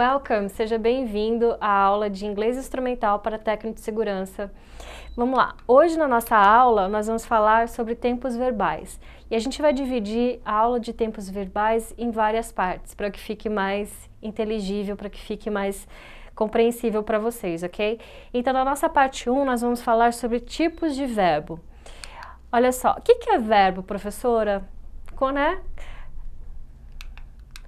Welcome, seja bem-vindo à aula de inglês instrumental para técnico de segurança. Vamos lá, hoje na nossa aula nós vamos falar sobre tempos verbais e a gente vai dividir a aula de tempos verbais em várias partes para que fique mais inteligível, para que fique mais compreensível para vocês, ok? Então na nossa parte 1 nós vamos falar sobre tipos de verbo. Olha só, o que, que é verbo, professora? Com, né?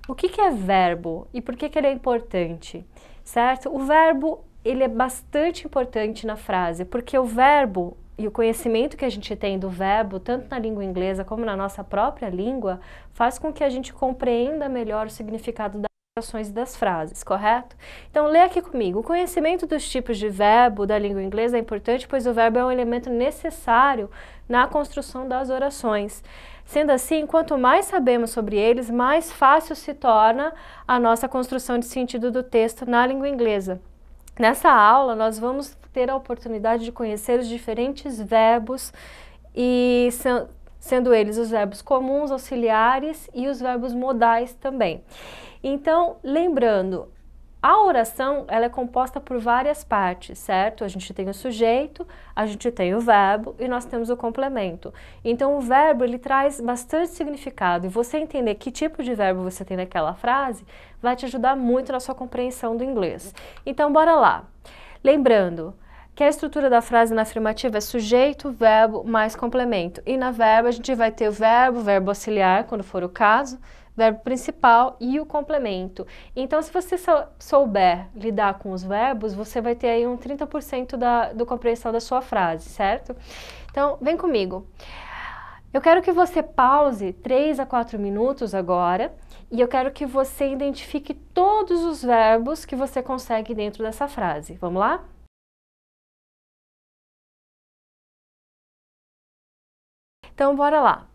O que, que é verbo e por que, que ele é importante, certo? O verbo ele é bastante importante na frase, porque o verbo e o conhecimento que a gente tem do verbo, tanto na língua inglesa como na nossa própria língua, faz com que a gente compreenda melhor o significado das ações e das frases, correto? Então, lê aqui comigo. O conhecimento dos tipos de verbo da língua inglesa é importante, pois o verbo é um elemento necessário na construção das orações. Sendo assim, quanto mais sabemos sobre eles, mais fácil se torna a nossa construção de sentido do texto na língua inglesa. Nessa aula, nós vamos ter a oportunidade de conhecer os diferentes verbos e sendo eles os verbos comuns, auxiliares e os verbos modais também. Então, lembrando, a oração ela é composta por várias partes, certo? A gente tem o sujeito, a gente tem o verbo e nós temos o complemento. Então o verbo ele traz bastante significado e você entender que tipo de verbo você tem naquela frase vai te ajudar muito na sua compreensão do inglês. Então bora lá. Lembrando que a estrutura da frase na afirmativa é sujeito, verbo mais complemento. E na verba a gente vai ter o verbo, verbo auxiliar quando for o caso verbo principal e o complemento. Então, se você souber lidar com os verbos, você vai ter aí um 30% da do compreensão da sua frase, certo? Então, vem comigo. Eu quero que você pause 3 a 4 minutos agora e eu quero que você identifique todos os verbos que você consegue dentro dessa frase. Vamos lá? Então, bora lá.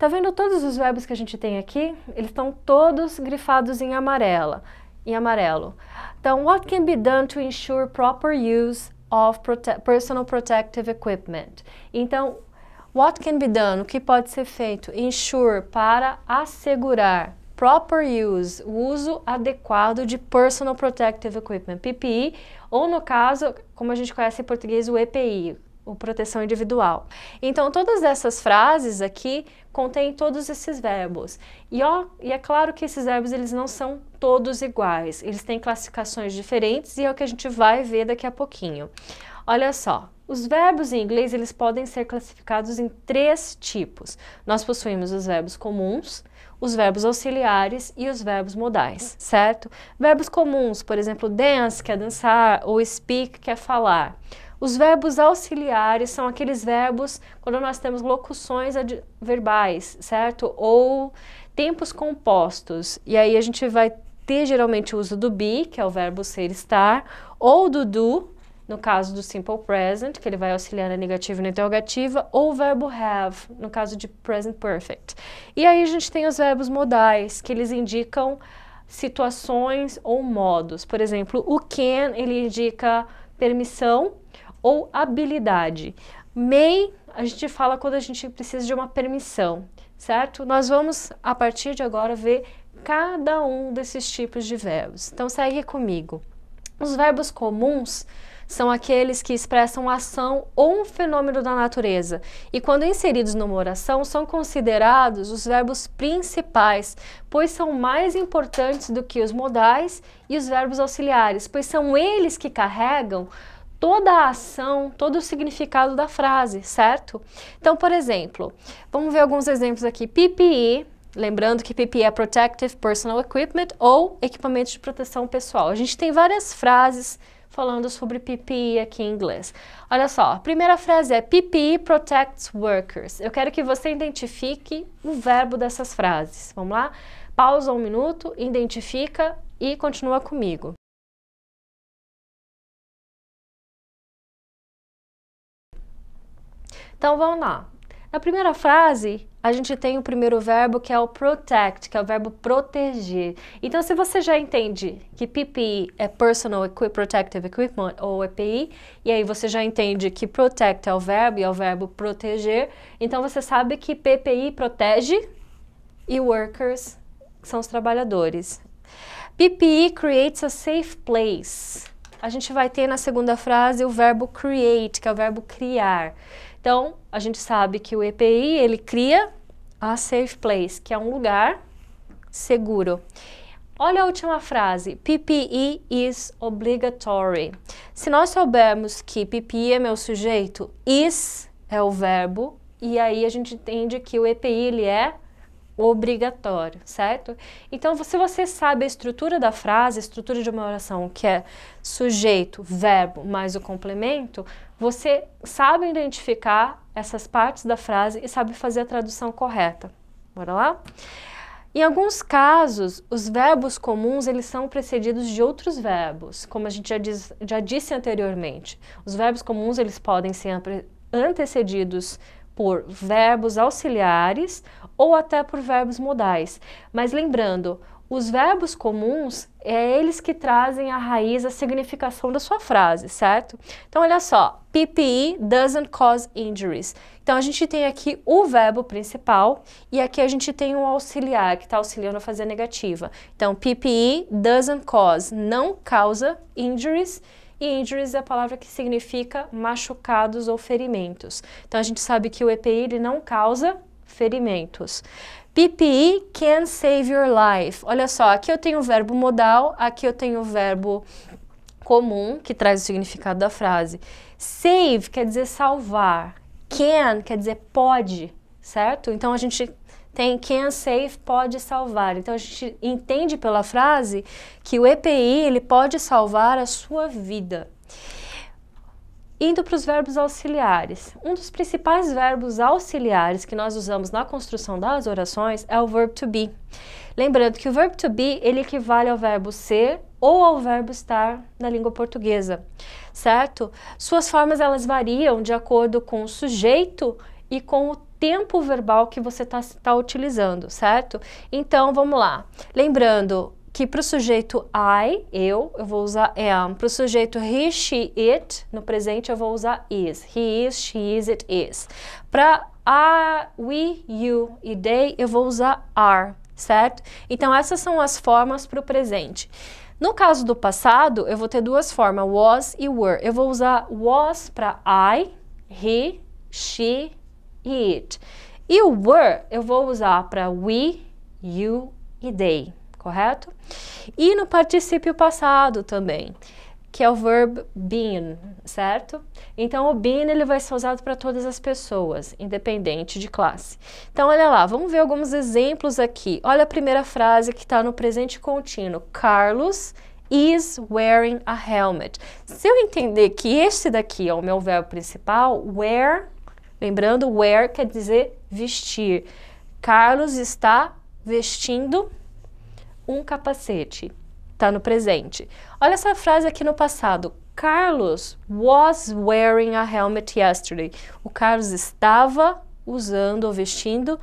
Tá vendo todos os verbos que a gente tem aqui? Eles estão todos grifados em amarela, em amarelo. Então, what can be done to ensure proper use of prote personal protective equipment? Então, what can be done? O que pode ser feito? Ensure para assegurar proper use, o uso adequado de personal protective equipment, PPE, ou no caso, como a gente conhece em português, o EPI, o proteção individual. Então, todas essas frases aqui contêm todos esses verbos. E, ó, e é claro que esses verbos eles não são todos iguais, eles têm classificações diferentes e é o que a gente vai ver daqui a pouquinho. Olha só, os verbos em inglês eles podem ser classificados em três tipos. Nós possuímos os verbos comuns, os verbos auxiliares e os verbos modais, certo? Verbos comuns, por exemplo, dance, que é dançar, ou speak, que é falar. Os verbos auxiliares são aqueles verbos quando nós temos locuções verbais, certo? Ou tempos compostos. E aí a gente vai ter geralmente o uso do be, que é o verbo ser estar, ou do do, no caso do simple present, que ele vai auxiliar na negativa e na interrogativa, ou o verbo have, no caso de present perfect. E aí a gente tem os verbos modais, que eles indicam situações ou modos. Por exemplo, o can, ele indica permissão ou habilidade. MEI, a gente fala quando a gente precisa de uma permissão, certo? Nós vamos, a partir de agora, ver cada um desses tipos de verbos. Então, segue comigo. Os verbos comuns são aqueles que expressam ação ou um fenômeno da natureza, e quando inseridos numa oração, são considerados os verbos principais, pois são mais importantes do que os modais e os verbos auxiliares, pois são eles que carregam toda a ação, todo o significado da frase, certo? Então, por exemplo, vamos ver alguns exemplos aqui. PPE, lembrando que PPE é Protective Personal Equipment ou equipamento de proteção pessoal. A gente tem várias frases falando sobre PPE aqui em inglês. Olha só, a primeira frase é PPE protects workers. Eu quero que você identifique o verbo dessas frases. Vamos lá? Pausa um minuto, identifica e continua comigo. Então vamos lá. Na primeira frase, a gente tem o primeiro verbo que é o protect, que é o verbo proteger. Então, se você já entende que PPE é Personal Protective Equipment, ou EPI, e aí você já entende que protect é o verbo e é o verbo proteger, então você sabe que PPI protege e workers são os trabalhadores. PPE creates a safe place. A gente vai ter na segunda frase o verbo create, que é o verbo criar. Então, a gente sabe que o EPI, ele cria a safe place, que é um lugar seguro. Olha a última frase, PPE is obligatory. Se nós soubermos que PPE é meu sujeito, is é o verbo, e aí a gente entende que o EPI ele é obrigatório, certo? Então, se você sabe a estrutura da frase, a estrutura de uma oração, que é sujeito, verbo mais o complemento, você sabe identificar essas partes da frase e sabe fazer a tradução correta. Bora lá? Em alguns casos, os verbos comuns eles são precedidos de outros verbos, como a gente já, diz, já disse anteriormente. Os verbos comuns eles podem ser antecedidos por verbos auxiliares ou até por verbos modais. Mas lembrando, os verbos comuns é eles que trazem a raiz, a significação da sua frase, certo? Então, olha só, PPE doesn't cause injuries. Então, a gente tem aqui o verbo principal e aqui a gente tem o um auxiliar, que está auxiliando a fazer a negativa. Então, PPE doesn't cause, não causa injuries. E injuries é a palavra que significa machucados ou ferimentos. Então, a gente sabe que o EPI ele não causa ferimentos. PPE can save your life. Olha só, aqui eu tenho o verbo modal, aqui eu tenho o verbo comum, que traz o significado da frase. Save quer dizer salvar. Can quer dizer pode, certo? Então a gente tem can save, pode salvar. Então a gente entende pela frase que o EPI ele pode salvar a sua vida. Indo para os verbos auxiliares. Um dos principais verbos auxiliares que nós usamos na construção das orações é o verbo to be. Lembrando que o verbo to be, ele equivale ao verbo ser ou ao verbo estar na língua portuguesa, certo? Suas formas, elas variam de acordo com o sujeito e com o tempo verbal que você está tá utilizando, certo? Então, vamos lá. Lembrando, que para o sujeito I, eu, eu vou usar am. É, para o sujeito he, she, it, no presente eu vou usar is. He is, she is, it is. Para I, we, you e they, eu vou usar are, certo? Então, essas são as formas para o presente. No caso do passado, eu vou ter duas formas, was e were. Eu vou usar was para I, he, she e it. E o were eu vou usar para we, you e they correto? E no particípio passado também, que é o verbo been, certo? Então, o been ele vai ser usado para todas as pessoas, independente de classe. Então, olha lá, vamos ver alguns exemplos aqui. Olha a primeira frase que está no presente contínuo. Carlos is wearing a helmet. Se eu entender que este daqui é o meu verbo principal, wear, lembrando, wear quer dizer vestir. Carlos está vestindo um capacete. Está no presente. Olha essa frase aqui no passado. Carlos was wearing a helmet yesterday. O Carlos estava usando ou vestindo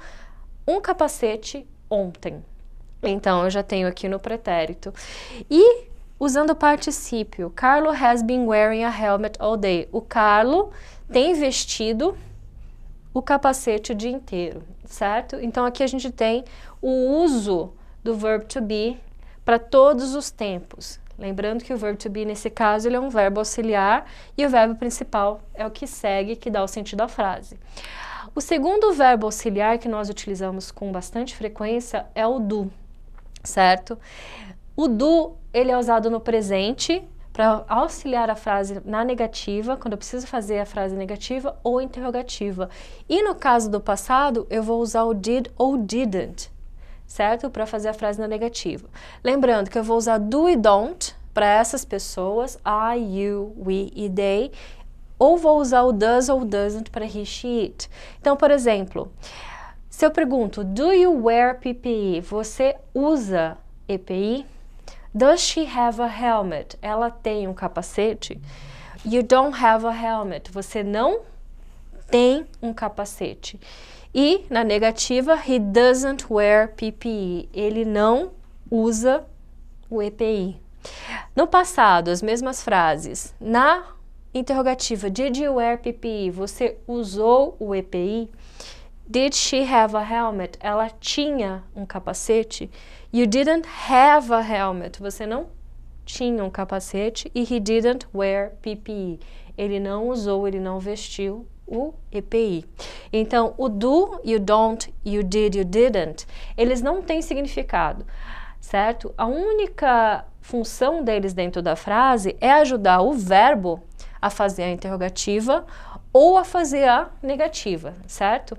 um capacete ontem. Então, eu já tenho aqui no pretérito. E usando o particípio, Carlo has been wearing a helmet all day. O Carlo tem vestido o capacete o dia inteiro, certo? Então, aqui a gente tem o uso do verbo to be para todos os tempos. Lembrando que o verbo to be, nesse caso, ele é um verbo auxiliar e o verbo principal é o que segue, que dá o sentido à frase. O segundo verbo auxiliar que nós utilizamos com bastante frequência é o do, certo? O do, ele é usado no presente para auxiliar a frase na negativa, quando eu preciso fazer a frase negativa ou interrogativa. E no caso do passado, eu vou usar o did ou didn't, certo? Para fazer a frase na negativa. Lembrando que eu vou usar do e don't para essas pessoas, I, you, we e they, ou vou usar o does ou doesn't para he, she, it. Então, por exemplo, se eu pergunto, do you wear PPE? Você usa EPI? Does she have a helmet? Ela tem um capacete? You don't have a helmet. Você não tem um capacete. E na negativa, he doesn't wear PPE. Ele não usa o EPI. No passado, as mesmas frases. Na interrogativa, did you wear PPE? Você usou o EPI? Did she have a helmet? Ela tinha um capacete. You didn't have a helmet. Você não tinha um capacete. E he didn't wear PPE. Ele não usou, ele não vestiu o EPI. Então, o do, you don't, you did, you didn't, eles não têm significado, certo? A única função deles dentro da frase é ajudar o verbo a fazer a interrogativa ou a fazer a negativa, certo?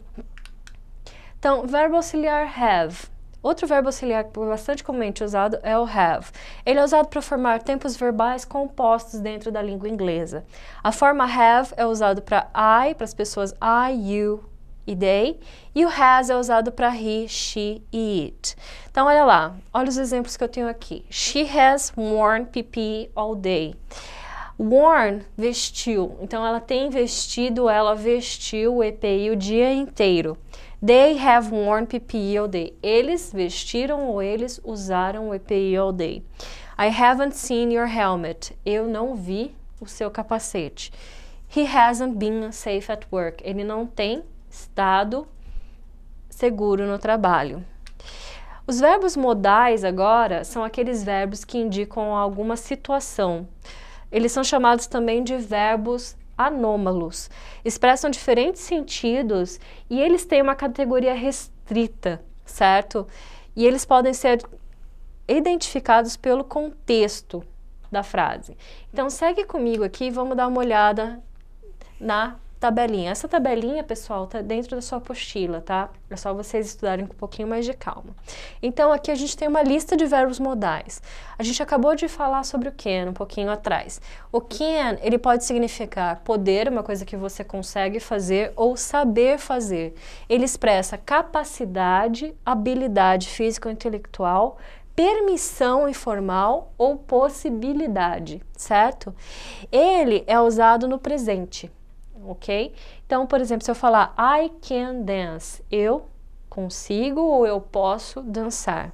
Então, verbo auxiliar have Outro verbo auxiliar é bastante comumente usado é o have. Ele é usado para formar tempos verbais compostos dentro da língua inglesa. A forma have é usado para I, para as pessoas I, you, e they, e o has é usado para he, she e it. Então, olha lá, olha os exemplos que eu tenho aqui. She has worn PP all day. Worn, vestiu. Então ela tem vestido, ela vestiu o EPI o dia inteiro. They have worn PPE all day. Eles vestiram ou eles usaram o EPI all day. I haven't seen your helmet. Eu não vi o seu capacete. He hasn't been safe at work. Ele não tem estado seguro no trabalho. Os verbos modais agora são aqueles verbos que indicam alguma situação. Eles são chamados também de verbos anômalos. Expressam diferentes sentidos e eles têm uma categoria restrita, certo? E eles podem ser identificados pelo contexto da frase. Então segue comigo aqui, vamos dar uma olhada na tabelinha. Essa tabelinha, pessoal, tá dentro da sua apostila, tá? É só vocês estudarem com um pouquinho mais de calma. Então, aqui a gente tem uma lista de verbos modais. A gente acabou de falar sobre o can um pouquinho atrás. O can, ele pode significar poder, uma coisa que você consegue fazer, ou saber fazer. Ele expressa capacidade, habilidade física ou intelectual, permissão informal ou possibilidade, certo? Ele é usado no presente ok? Então, por exemplo, se eu falar I can dance, eu consigo ou eu posso dançar.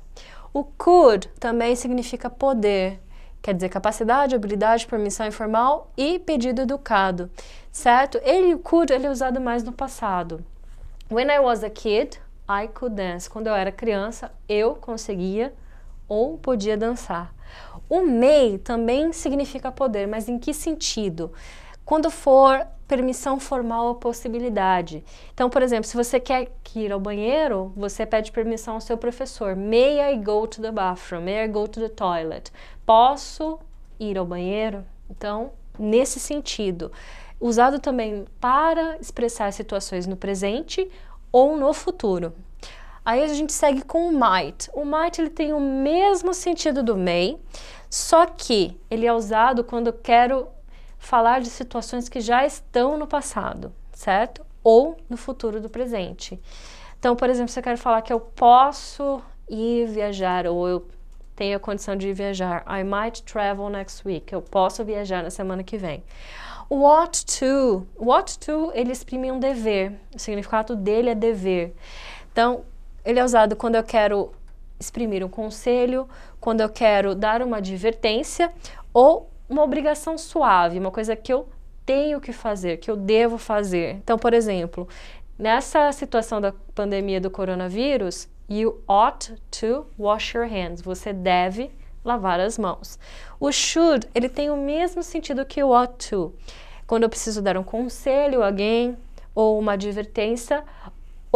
O could também significa poder, quer dizer capacidade, habilidade, permissão informal e pedido educado, certo? Ele, o could, ele é usado mais no passado. When I was a kid, I could dance. Quando eu era criança, eu conseguia ou podia dançar. O may também significa poder, mas em que sentido? Quando for permissão formal ou possibilidade. Então, por exemplo, se você quer ir ao banheiro, você pede permissão ao seu professor. May I go to the bathroom? May I go to the toilet? Posso ir ao banheiro? Então, nesse sentido. Usado também para expressar situações no presente ou no futuro. Aí a gente segue com o might. O might ele tem o mesmo sentido do may, só que ele é usado quando eu quero falar de situações que já estão no passado, certo? Ou no futuro do presente. Então, por exemplo, se eu quero falar que eu posso ir viajar ou eu tenho a condição de viajar, I might travel next week. Eu posso viajar na semana que vem. O what to, what to, ele exprime um dever. O significado dele é dever. Então, ele é usado quando eu quero exprimir um conselho, quando eu quero dar uma advertência ou uma obrigação suave, uma coisa que eu tenho que fazer, que eu devo fazer. Então, por exemplo, nessa situação da pandemia do coronavírus, you ought to wash your hands. Você deve lavar as mãos. O should, ele tem o mesmo sentido que o ought to. Quando eu preciso dar um conselho a alguém ou uma advertência,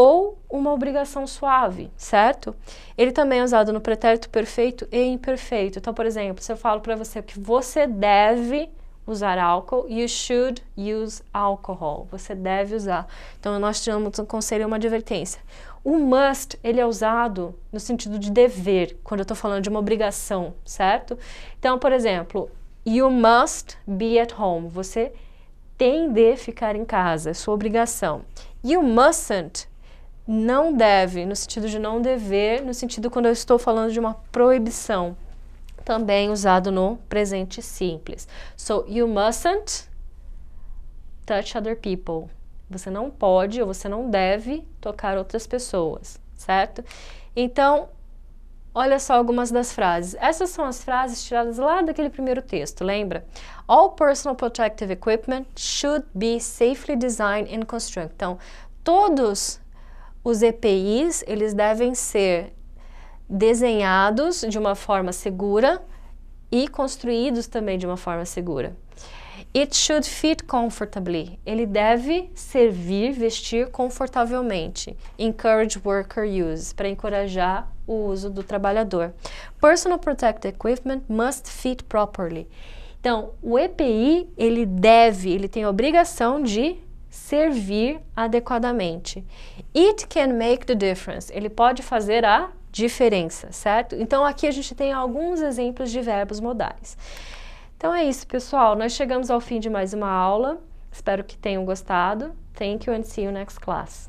ou uma obrigação suave, certo? Ele também é usado no pretérito perfeito e imperfeito. Então, por exemplo, se eu falo para você que você deve usar álcool, you should use alcohol. Você deve usar. Então, nós tiramos um conselho e uma advertência. O must, ele é usado no sentido de dever, quando eu estou falando de uma obrigação, certo? Então, por exemplo, you must be at home. Você tem de ficar em casa, é sua obrigação. You mustn't não deve, no sentido de não dever, no sentido quando eu estou falando de uma proibição, também usado no presente simples. So you mustn't touch other people. Você não pode ou você não deve tocar outras pessoas, certo? Então, olha só algumas das frases. Essas são as frases tiradas lá daquele primeiro texto, lembra? All personal protective equipment should be safely designed and constructed. Então, todos os EPIs, eles devem ser desenhados de uma forma segura e construídos também de uma forma segura. It should fit comfortably. Ele deve servir, vestir confortavelmente. Encourage worker use, para encorajar o uso do trabalhador. Personal protective equipment must fit properly. Então, o EPI, ele deve, ele tem a obrigação de servir adequadamente. It can make the difference. Ele pode fazer a diferença, certo? Então aqui a gente tem alguns exemplos de verbos modais. Então é isso, pessoal. Nós chegamos ao fim de mais uma aula. Espero que tenham gostado. Thank you and see you next class.